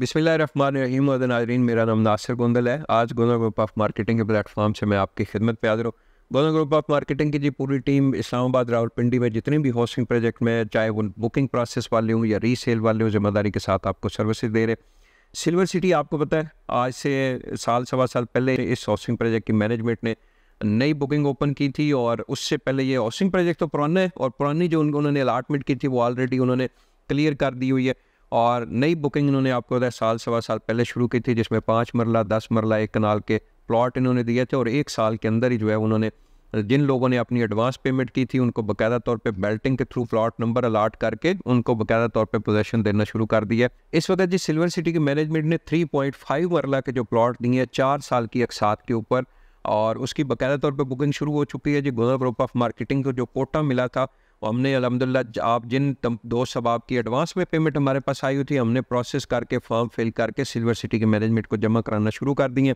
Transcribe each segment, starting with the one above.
बिस्मिल्लाम नाजरीन मेरा नाम नासिर गोंदल है आज गोना ग्रुप ऑफ मार्केटिंग के प्लेटफॉर्म से मैं आपकी खिदमत पे हाजिर हूँ गोना ग्रुप ऑफ मार्केटिंग की जी पूरी टीम इस्लामाबाद रावलपिंडी में जितने भी हाउसिंग प्रोजेक्ट में चाहे वो बुकिंग प्रोसेस वाले हों या रीसेल वाले हों जिम्मेदारी के साथ आपको सर्विसेज दे रहे सिल्वर सिटी आपको पता है आज से साल सवा साल पहले इस हाउसिंग प्रोजेक्ट की मैनेजमेंट ने नई बुकिंग ओपन की थी और उससे पहले ये हाउसिंग प्रोजेक्ट तो पुराना है और पुरानी जो उन्होंने अलाटमेंट की थी वो ऑलरेडी उन्होंने क्लियर कर दी हुई है और नई बुकिंग इन्होंने आपको साल सवा साल पहले शुरू की थी जिसमें पाँच मरला दस मरला एक कनाल के प्लॉट इन्होंने दिए थे और एक साल के अंदर ही जो है उन्होंने जिन लोगों ने अपनी एडवांस पेमेंट की थी उनको बाकायदा तौर पे बेल्टिंग के थ्रू प्लॉट नंबर अलाट करके उनको बाकायदा तौर पे पोजेशन देना शुरू कर दिया है इस वक्त जी सिल्वर सिटी के मैनेजमेंट ने 3.5 मरला के जो प्लॉट दिए हैं चार साल की अकसात के ऊपर और उसकी बाकायदा तौर पर बुकिंग शुरू हो चुकी है जी गोदा ग्रुप ऑफ मार्केटिंग को जो कोटा मिला था और हमने अलहमदिल्ला आप जिन दो सब की एडवांस में पेमेंट हमारे पास आई हुई थी हमने प्रोसेस करके फॉर्म फिल करके सिल्वर सिटी के मैनेजमेंट को जमा कराना शुरू कर दिए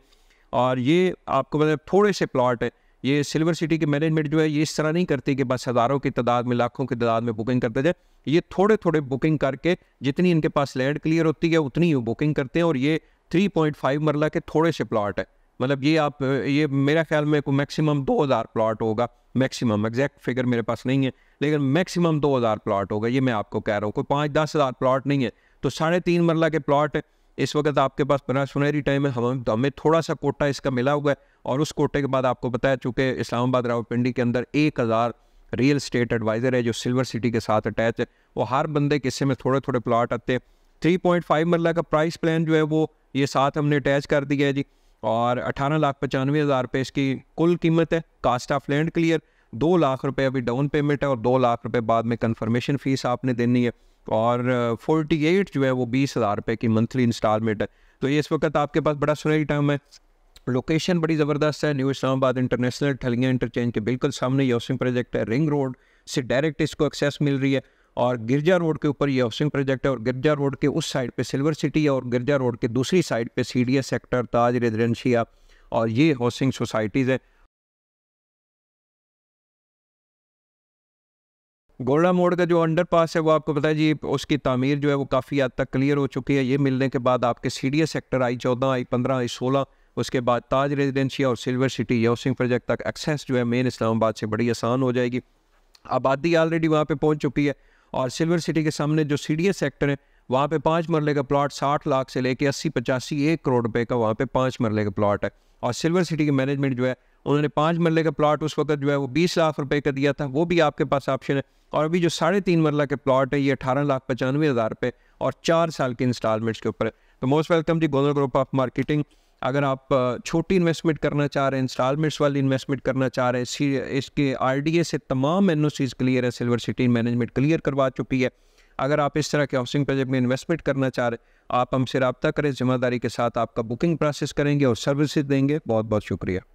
और ये आपको मतलब थोड़े से प्लाट है ये सिल्वर सिटी के मैनेजमेंट जो है ये इस तरह नहीं करती कि बस हज़ारों की तादाद में लाखों की तादाद में बुकिंग करते जाए ये थोड़े थोड़े बुकिंग करके जितनी इनके पास लैंड क्लियर होती है उतनी ही बुकिंग करते हैं और ये 3.5 मरला के थोड़े से प्लाट है मतलब ये आप ये मेरा ख्याल में को मैक्सिमम 2000 प्लाट होगा मैक्सिमम एग्जैक्ट फिगर मेरे पास नहीं है लेकिन मैक्सिमम 2000 प्लाट होगा ये मैं आपको कह रहा हूँ कोई पाँच दस हज़ार प्लाट नहीं है तो साढ़े तीन मरला के प्लाट इस वक्त आपके पास बना सुनहरी टाइम है हम हमें थोड़ा सा कोटा इसका मिला हुआ है और उस कोटे के बाद आपको बताया चूँकि इस्लामाबाद रावलपिंडी के अंदर एक हज़ार रियल स्टेट एडवाइज़र है जो सिल्वर सिटी के साथ अटैच है वो हर बंदे के हिस्से में थोड़े थोड़े प्लाट आते हैं थ्री पॉइंट फाइव मरला का प्राइस प्लान जो है वो ये साथ हमने अटैच कर दिया है जी और अठारह लाख पचानवे हज़ार रुपये इसकी कुल कीमत है कास्ट ऑफ लैंड क्लियर दो लाख रुपए अभी डाउन पेमेंट है और दो लाख रुपए बाद में कंफर्मेशन फीस आपने देनी है और फोर्टी uh, एट जो है वो बीस हज़ार रुपये की मंथली इंस्टॉलमेंट है तो ये इस वक्त आपके पास बड़ा सुनहरी टाइम है लोकेशन बड़ी ज़बरदस्त है न्यू इस्लामाबाद इंटरनेशनल ठलिया इंटरचेंज के बिल्कुल सामने यौसिंग प्रोजेक्ट है रिंग रोड से डायरेक्ट इसको एक्सेस मिल रही है और गिरजा रोड के ऊपर ये हाउसिंग प्रोजेक्ट है और गिरजा रोड के उस साइड पे सिल्वर सिटी है और गिरजा रोड के दूसरी साइड पे सी सेक्टर ताज रेजिडेंशिया और ये हाउसिंग सोसाइटीज़ हैं गोल्डा मोड़ का जो अंडरपास है वो आपको पता है जी उसकी तमीर जो है वो काफ़ी हद तक क्लियर हो चुकी है ये मिलने के बाद आपके सी सेक्टर आई चौदह आई पंद्रह आई सोलह उसके बाद ताज रेजिडेंशिया और सिल्वर सिटी हाउसिंग प्रोजेक्ट तक एक्सेस जो है मेन इस्लामाबाद से बड़ी आसान हो जाएगी आबादी ऑलरेडी वहाँ पर पहुँच चुकी है और सिल्वर सिटी के सामने जो सी सेक्टर है वहाँ पे पाँच मरले का प्लाट साठ लाख से लेके अस्सी पचासी एक करोड़ रुपये का वहाँ पे पाँच मरले का प्लाट है और सिल्वर सिटी की मैनेजमेंट जो है उन्होंने पाँच मरले का प्लाट उस वक्त जो है वो बीस लाख रुपए का दिया था वो भी आपके पास ऑप्शन है और अभी जो साढ़े तीन मरला के प्लाट है ये अठारह लाख पचानवे हज़ार रुपये और चार साल के इंस्टॉलमेंट्स के ऊपर है तो मोस्ट वेलकम जी गोदर ग्रुप ऑफ मार्केटिंग अगर आप छोटी इन्वेस्टमेंट करना चाह रहे हैं इंस्टॉलमेंट्स वाली इन्वेस्टमेंट करना चाह रहे हैं इसके आर से तमाम एन क्लियर है सिल्वर सिटी मैनेजमेंट क्लियर करवा चुकी है अगर आप इस तरह के हाउसिंग प्रोजेक्ट में इन्वेस्टमेंट करना चाह रहे हैं आप हमसे रबता करें जिम्मेदारी के साथ आपका बुकिंग प्रोसेस करेंगे और सर्विसेज देंगे बहुत बहुत शुक्रिया